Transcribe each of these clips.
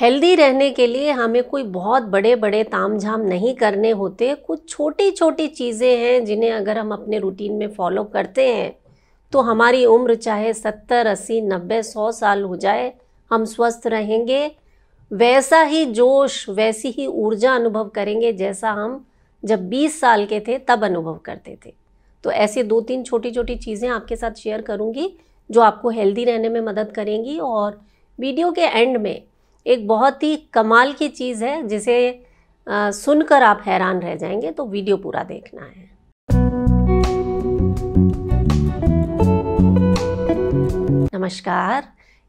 healthy रहने के लिए हमें कोई बहुत बड़े बड़े ताम झाम नहीं करने होते कुछ छोटी छोटी चीज़ें हैं जिन्हें अगर हम अपने रूटीन में फॉलो करते हैं तो हमारी उम्र चाहे सत्तर अस्सी नब्बे सौ साल हो जाए हम स्वस्थ रहेंगे वैसा ही जोश वैसी ही ऊर्जा अनुभव करेंगे जैसा हम जब 20 साल के थे तब अनुभव करते थे तो ऐसे दो तीन छोटी छोटी चीज़ें आपके साथ शेयर करूँगी जो आपको हेल्दी रहने में मदद करेंगी और वीडियो के एंड में एक बहुत ही कमाल की चीज़ है जिसे सुनकर आप हैरान रह जाएंगे तो वीडियो पूरा देखना है नमस्कार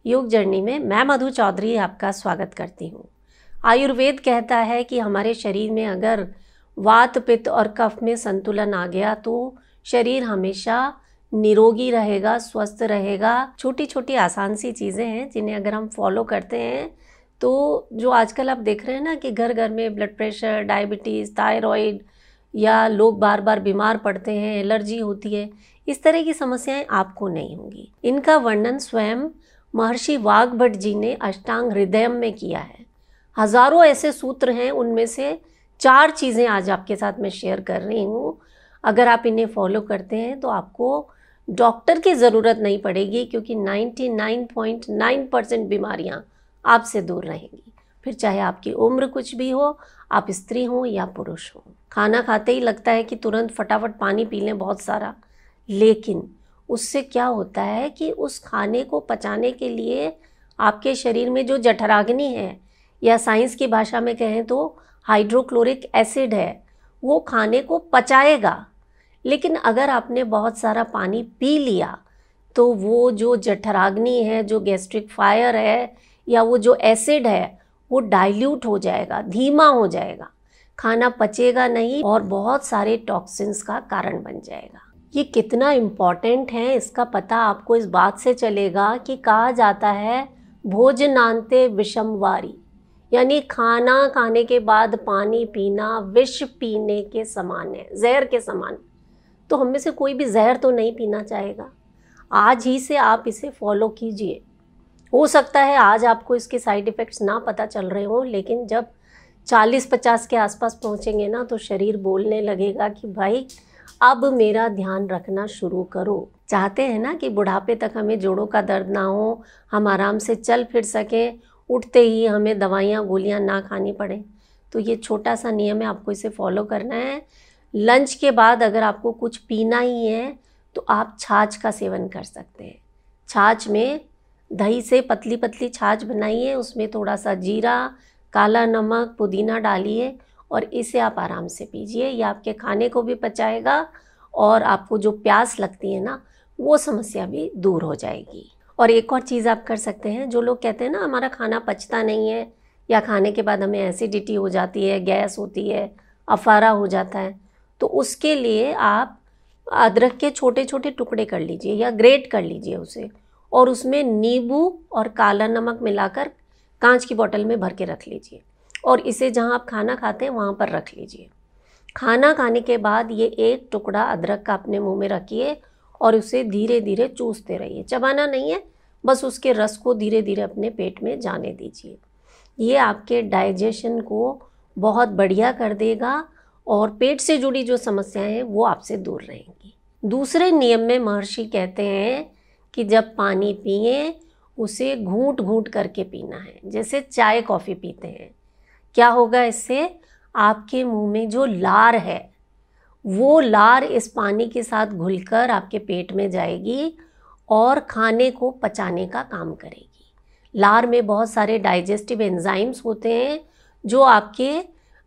योग जर्नी में मैं मधु चौधरी आपका स्वागत करती हूँ आयुर्वेद कहता है कि हमारे शरीर में अगर वात पित्त और कफ में संतुलन आ गया तो शरीर हमेशा निरोगी रहेगा स्वस्थ रहेगा छोटी छोटी आसान सी चीज़ें हैं जिन्हें अगर हम फॉलो करते हैं तो जो आजकल आप देख रहे हैं ना कि घर घर में ब्लड प्रेशर डायबिटीज़ थायराइड या लोग बार बार बीमार पड़ते हैं एलर्जी होती है इस तरह की समस्याएं आपको नहीं होंगी इनका वर्णन स्वयं महर्षि वाघभट जी ने अष्टांग हृदय में किया है हजारों ऐसे सूत्र हैं उनमें से चार चीज़ें आज आपके साथ मैं शेयर कर रही हूँ अगर आप इन्हें फॉलो करते हैं तो आपको डॉक्टर की ज़रूरत नहीं पड़ेगी क्योंकि 99.9 परसेंट बीमारियाँ आपसे दूर रहेंगी फिर चाहे आपकी उम्र कुछ भी हो आप स्त्री हों या पुरुष हों खाना खाते ही लगता है कि तुरंत फटाफट पानी पी लें बहुत सारा लेकिन उससे क्या होता है कि उस खाने को पचाने के लिए आपके शरीर में जो जठराग्नि है या साइंस की भाषा में कहें तो हाइड्रोक्लोरिक एसिड है वो खाने को पचाएगा लेकिन अगर आपने बहुत सारा पानी पी लिया तो वो जो जठराग्नि है जो गैस्ट्रिक फायर है या वो जो एसिड है वो डाइल्यूट हो जाएगा धीमा हो जाएगा खाना पचेगा नहीं और बहुत सारे टॉक्सिन्स का कारण बन जाएगा ये कितना इम्पॉर्टेंट है इसका पता आपको इस बात से चलेगा कि कहा जाता है भोजनांते विषमवारी यानी खाना खाने के बाद पानी पीना विष पीने के समान है जहर के समान तो हम में से कोई भी जहर तो नहीं पीना चाहेगा आज ही से आप इसे फॉलो कीजिए हो सकता है आज आपको इसके साइड इफ़ेक्ट्स ना पता चल रहे हों लेकिन जब 40-50 के आसपास पहुँचेंगे ना तो शरीर बोलने लगेगा कि भाई अब मेरा ध्यान रखना शुरू करो चाहते हैं ना कि बुढ़ापे तक हमें जोड़ों का दर्द ना हो हम आराम से चल फिर सकें उठते ही हमें दवाइयाँ गोलियाँ ना खानी पड़े तो ये छोटा सा नियम है आपको इसे फॉलो करना है लंच के बाद अगर आपको कुछ पीना ही है तो आप छाछ का सेवन कर सकते हैं छाछ में दही से पतली पतली छाछ बनाइए उसमें थोड़ा सा जीरा काला नमक पुदीना डालिए और इसे आप आराम से पीजिए ये आपके खाने को भी पचाएगा और आपको जो प्यास लगती है ना वो समस्या भी दूर हो जाएगी और एक और चीज़ आप कर सकते हैं जो लोग कहते हैं ना हमारा खाना पचता नहीं है या खाने के बाद हमें एसिडिटी हो जाती है गैस होती है अफारा हो जाता है तो उसके लिए आप अदरक के छोटे छोटे टुकड़े कर लीजिए या ग्रेट कर लीजिए उसे और उसमें नींबू और काला नमक मिलाकर कांच की बोतल में भर के रख लीजिए और इसे जहाँ आप खाना खाते हैं वहाँ पर रख लीजिए खाना खाने के बाद ये एक टुकड़ा अदरक का अपने मुंह में रखिए और उसे धीरे धीरे चूसते रहिए चबाना नहीं है बस उसके रस को धीरे धीरे अपने पेट में जाने दीजिए ये आपके डाइजेशन को बहुत बढ़िया कर देगा और पेट से जुड़ी जो समस्याएं हैं वो आपसे दूर रहेंगी दूसरे नियम में महर्षि कहते हैं कि जब पानी पिए उसे घूट घूट करके पीना है जैसे चाय कॉफ़ी पीते हैं क्या होगा इससे आपके मुंह में जो लार है वो लार इस पानी के साथ घुलकर आपके पेट में जाएगी और खाने को पचाने का काम करेगी लार में बहुत सारे डाइजेस्टिव एंजाइम्स होते हैं जो आपके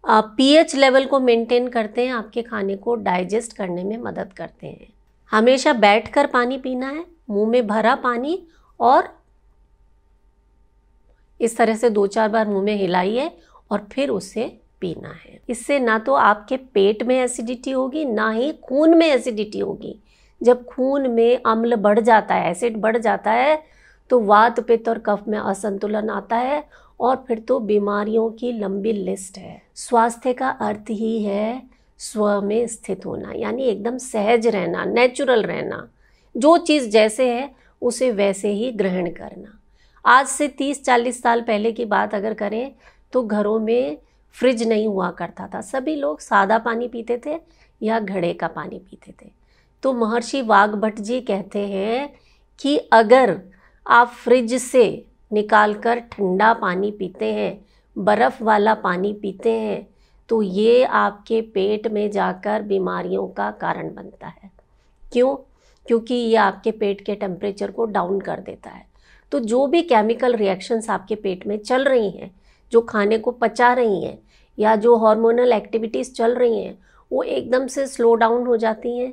पीएच लेवल को मेंटेन करते हैं आपके खाने को डाइजेस्ट करने में मदद करते हैं हमेशा बैठकर पानी पीना है मुंह में भरा पानी और इस तरह से दो चार बार मुंह में हिलाइए और फिर उसे पीना है इससे ना तो आपके पेट में एसिडिटी होगी ना ही खून में एसिडिटी होगी जब खून में अम्ल बढ़ जाता है एसिड बढ़ जाता है तो वात पित्त और कफ में असंतुलन आता है और फिर तो बीमारियों की लंबी लिस्ट है स्वास्थ्य का अर्थ ही है स्व में स्थित होना यानी एकदम सहज रहना नेचुरल रहना जो चीज़ जैसे है उसे वैसे ही ग्रहण करना आज से 30-40 साल पहले की बात अगर करें तो घरों में फ्रिज नहीं हुआ करता था सभी लोग सादा पानी पीते थे या घड़े का पानी पीते थे तो महर्षि वाघभट जी कहते हैं कि अगर आप फ्रिज से निकाल कर ठंडा पानी पीते हैं बर्फ़ वाला पानी पीते हैं तो ये आपके पेट में जाकर बीमारियों का कारण बनता है क्यों क्योंकि ये आपके पेट के टेम्परेचर को डाउन कर देता है तो जो भी केमिकल रिएक्शंस आपके पेट में चल रही हैं जो खाने को पचा रही हैं या जो हार्मोनल एक्टिविटीज़ चल रही हैं वो एकदम से स्लो डाउन हो जाती हैं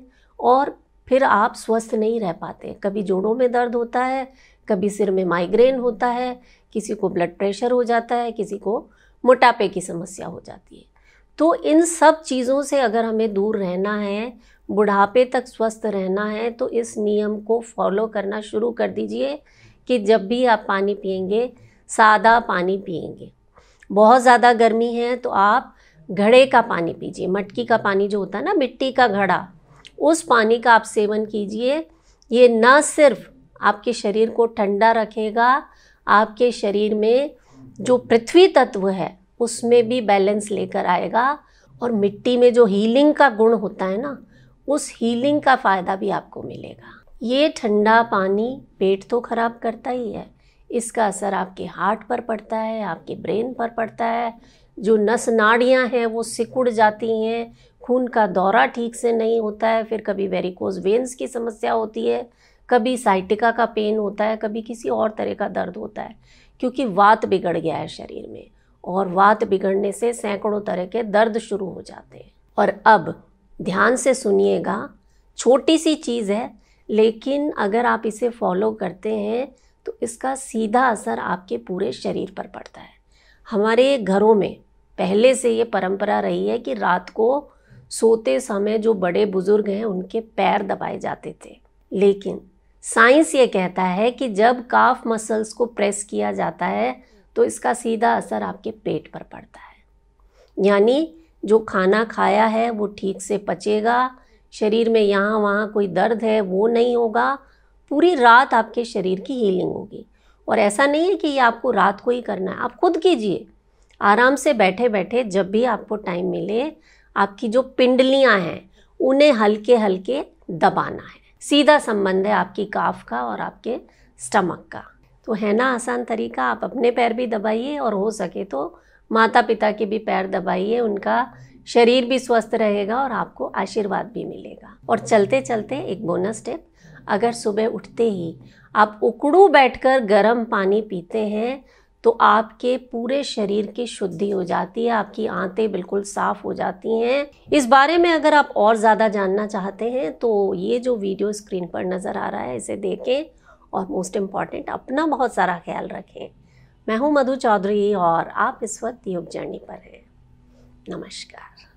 और फिर आप स्वस्थ नहीं रह पाते कभी जोड़ों में दर्द होता है कभी सिर में माइग्रेन होता है किसी को ब्लड प्रेशर हो जाता है किसी को मोटापे की समस्या हो जाती है तो इन सब चीज़ों से अगर हमें दूर रहना है बुढ़ापे तक स्वस्थ रहना है तो इस नियम को फॉलो करना शुरू कर दीजिए कि जब भी आप पानी पियेंगे सादा पानी पियेंगे बहुत ज़्यादा गर्मी है तो आप घड़े का पानी पीजिए मटकी का पानी जो होता है ना मिट्टी का घड़ा उस पानी का आप सेवन कीजिए ये न सिर्फ आपके शरीर को ठंडा रखेगा आपके शरीर में जो पृथ्वी तत्व है उसमें भी बैलेंस लेकर आएगा और मिट्टी में जो हीलिंग का गुण होता है ना उस हीलिंग का फ़ायदा भी आपको मिलेगा ये ठंडा पानी पेट तो ख़राब करता ही है इसका असर आपके हार्ट पर पड़ता है आपके ब्रेन पर पड़ता है जो नस नाड़ियाँ हैं वो सिकुड़ जाती हैं खून का दौरा ठीक से नहीं होता है फिर कभी वेरिकोज वेंस की समस्या होती है कभी साइटिका का पेन होता है कभी किसी और तरह का दर्द होता है क्योंकि वात बिगड़ गया है शरीर में और वात बिगड़ने से सैकड़ों तरह के दर्द शुरू हो जाते हैं और अब ध्यान से सुनिएगा छोटी सी चीज़ है लेकिन अगर आप इसे फॉलो करते हैं तो इसका सीधा असर आपके पूरे शरीर पर पड़ता है हमारे घरों में पहले से ये परंपरा रही है कि रात को सोते समय जो बड़े बुजुर्ग हैं उनके पैर दबाए जाते थे लेकिन साइंस ये कहता है कि जब काफ मसल्स को प्रेस किया जाता है तो इसका सीधा असर आपके पेट पर पड़ता है यानी जो खाना खाया है वो ठीक से पचेगा शरीर में यहाँ वहाँ कोई दर्द है वो नहीं होगा पूरी रात आपके शरीर की हीलिंग होगी और ऐसा नहीं है कि ये आपको रात को ही करना है आप खुद कीजिए आराम से बैठे बैठे जब भी आपको टाइम मिले आपकी जो पिंडलियाँ हैं उन्हें हल्के हल्के दबाना है सीधा संबंध है आपकी काफ का और आपके स्टमक का तो है ना आसान तरीका आप अपने पैर भी दबाइए और हो सके तो माता पिता के भी पैर दबाइए उनका शरीर भी स्वस्थ रहेगा और आपको आशीर्वाद भी मिलेगा और चलते चलते एक बोनस स्टेप अगर सुबह उठते ही आप उकड़ू बैठकर गर्म पानी पीते हैं तो आपके पूरे शरीर की शुद्धि हो जाती है आपकी आंतें बिल्कुल साफ हो जाती हैं इस बारे में अगर आप और ज़्यादा जानना चाहते हैं तो ये जो वीडियो स्क्रीन पर नज़र आ रहा है इसे देखें और मोस्ट इम्पॉर्टेंट अपना बहुत सारा ख्याल रखें मैं हूँ मधु चौधरी और आप इस वक्त योग जर्नी पर हैं नमस्कार